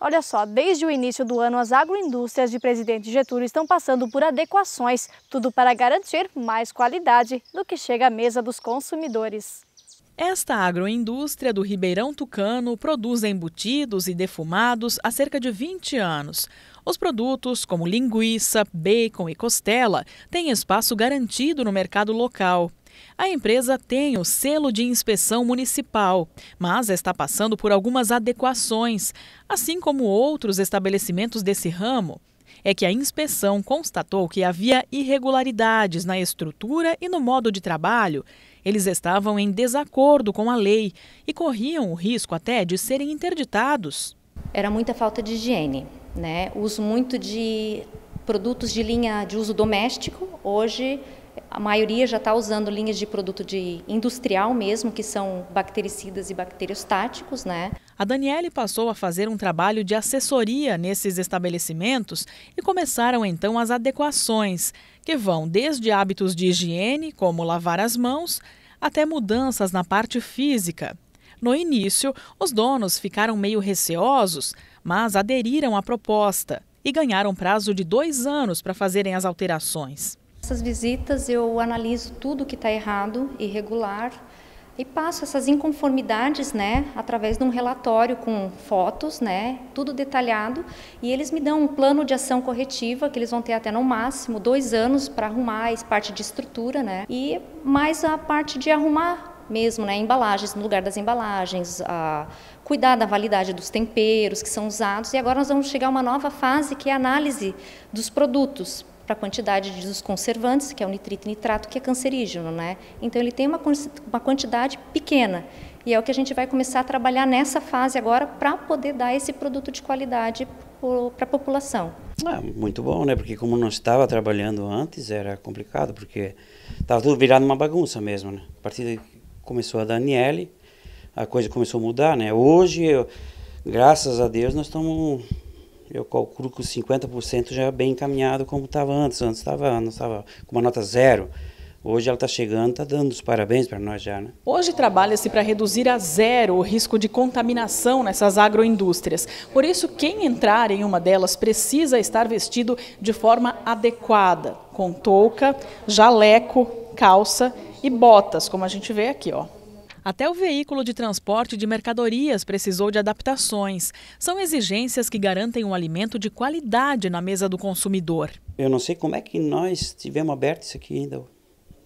Olha só, desde o início do ano, as agroindústrias de presidente Getúlio estão passando por adequações, tudo para garantir mais qualidade do que chega à mesa dos consumidores. Esta agroindústria do Ribeirão Tucano produz embutidos e defumados há cerca de 20 anos. Os produtos, como linguiça, bacon e costela, têm espaço garantido no mercado local. A empresa tem o selo de inspeção municipal, mas está passando por algumas adequações, assim como outros estabelecimentos desse ramo. É que a inspeção constatou que havia irregularidades na estrutura e no modo de trabalho. Eles estavam em desacordo com a lei e corriam o risco até de serem interditados. Era muita falta de higiene, né? uso muito de produtos de linha de uso doméstico. Hoje a maioria já está usando linhas de produto de industrial mesmo, que são bactericidas e bacteriostáticos, né? A Daniele passou a fazer um trabalho de assessoria nesses estabelecimentos e começaram então as adequações, que vão desde hábitos de higiene, como lavar as mãos, até mudanças na parte física. No início, os donos ficaram meio receosos, mas aderiram à proposta e ganharam prazo de dois anos para fazerem as alterações. Essas visitas eu analiso tudo que está errado, irregular, e passo essas inconformidades, né, através de um relatório com fotos, né, tudo detalhado, e eles me dão um plano de ação corretiva que eles vão ter até no máximo dois anos para arrumar essa parte de estrutura, né, e mais a parte de arrumar mesmo, né, embalagens no lugar das embalagens, a cuidar da validade dos temperos que são usados, e agora nós vamos chegar a uma nova fase que é a análise dos produtos para a quantidade dos conservantes, que é o nitrito e nitrato, que é cancerígeno. Né? Então, ele tem uma, uma quantidade pequena. E é o que a gente vai começar a trabalhar nessa fase agora para poder dar esse produto de qualidade para a população. Ah, muito bom, né? Porque como não estava trabalhando antes, era complicado, porque estava tudo virado uma bagunça mesmo, né? A partir de começou a Daniele, a coisa começou a mudar, né? Hoje, eu, graças a Deus, nós estamos eu calculo que os 50% já é bem encaminhado como estava antes. Antes estava com uma nota zero. Hoje ela está chegando, está dando os parabéns para nós já. Né? Hoje trabalha-se para reduzir a zero o risco de contaminação nessas agroindústrias. Por isso, quem entrar em uma delas precisa estar vestido de forma adequada, com touca, jaleco, calça e botas, como a gente vê aqui. ó. Até o veículo de transporte de mercadorias precisou de adaptações. São exigências que garantem um alimento de qualidade na mesa do consumidor. Eu não sei como é que nós tivemos aberto isso aqui ainda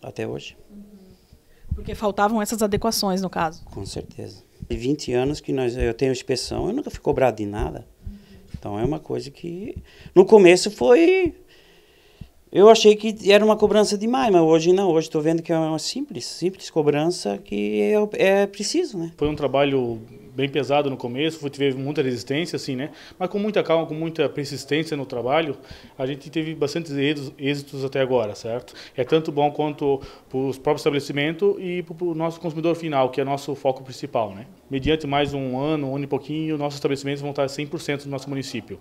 até hoje. Uhum. Porque faltavam essas adequações, no caso. Com certeza. De 20 anos que nós, eu tenho inspeção, eu nunca fui cobrado de nada. Uhum. Então é uma coisa que. No começo foi eu achei que era uma cobrança demais, mas hoje não. Hoje estou vendo que é uma simples, simples cobrança que é, é, preciso, né? Foi um trabalho bem pesado no começo, teve muita resistência, assim, né? Mas com muita calma, com muita persistência no trabalho, a gente teve bastantes êxitos até agora, certo? É tanto bom quanto para os próprios estabelecimentos e para o nosso consumidor final, que é nosso foco principal, né? Mediante mais um ano, um ano e pouquinho, nossos estabelecimentos vão estar 100% no nosso município.